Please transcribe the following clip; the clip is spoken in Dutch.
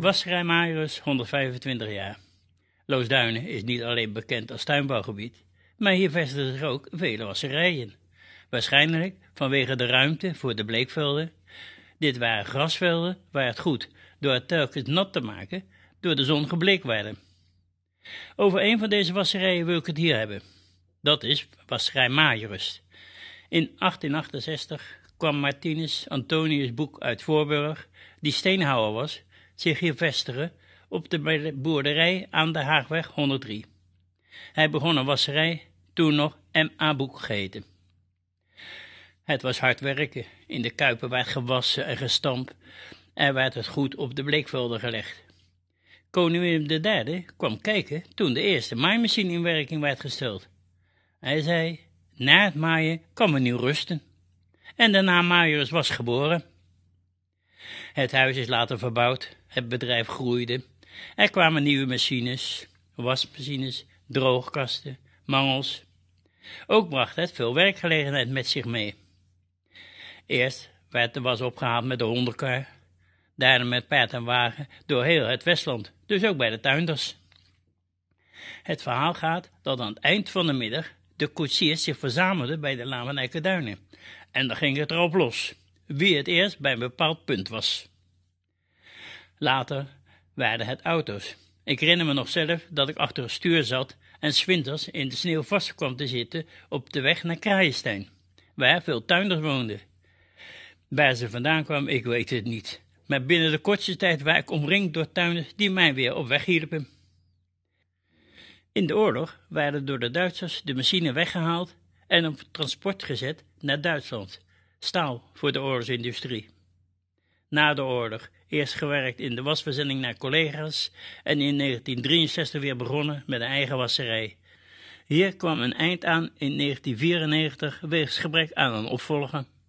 Waschrij Marius, 125 jaar. Loosduinen is niet alleen bekend als tuinbouwgebied, maar hier vestigden zich ook vele wasserijen. Waarschijnlijk vanwege de ruimte voor de bleekvelden. Dit waren grasvelden waar het goed, door het telkens nat te maken, door de zon gebleek werden. Over een van deze wasserijen wil ik het hier hebben. Dat is wasserij Majerus. In 1868 kwam Martinus Antonius Boek uit Voorburg, die steenhouwer was zich hier vestigen op de boerderij aan de Haagweg 103. Hij begon een wasserij, toen nog M.A. Boek geheten. Het was hard werken. In de kuipen werd gewassen en gestampt en werd het goed op de bleekvelden gelegd. Koning Willem III kwam kijken toen de eerste maaimachine in werking werd gesteld. Hij zei, na het maaien kan men nu rusten. En daarna Marius was geboren. Het huis is later verbouwd, het bedrijf groeide. Er kwamen nieuwe machines, wasmachines, droogkasten, mangels. Ook bracht het veel werkgelegenheid met zich mee. Eerst werd de was opgehaald met de hondenkar, daarna met paard en wagen door heel het Westland, dus ook bij de tuinders. Het verhaal gaat dat aan het eind van de middag de koetsiers zich verzamelden bij de Laan Duinen. En dan ging het erop los wie het eerst bij een bepaald punt was. Later waren het auto's. Ik herinner me nog zelf dat ik achter het stuur zat en Swinters in de sneeuw vast kwam te zitten op de weg naar Kraaienstein, waar veel tuinders woonden. Waar ze vandaan kwam, ik weet het niet. Maar binnen de kortste tijd was ik omringd door tuinders die mij weer op weg hielpen. In de oorlog werden door de Duitsers de machine weggehaald en op transport gezet naar Duitsland, staal voor de oorlogsindustrie. Na de oorlog eerst gewerkt in de wasverzending naar collega's en in 1963 weer begonnen met een eigen wasserij. Hier kwam een eind aan in 1994 wegens gebrek aan een opvolger.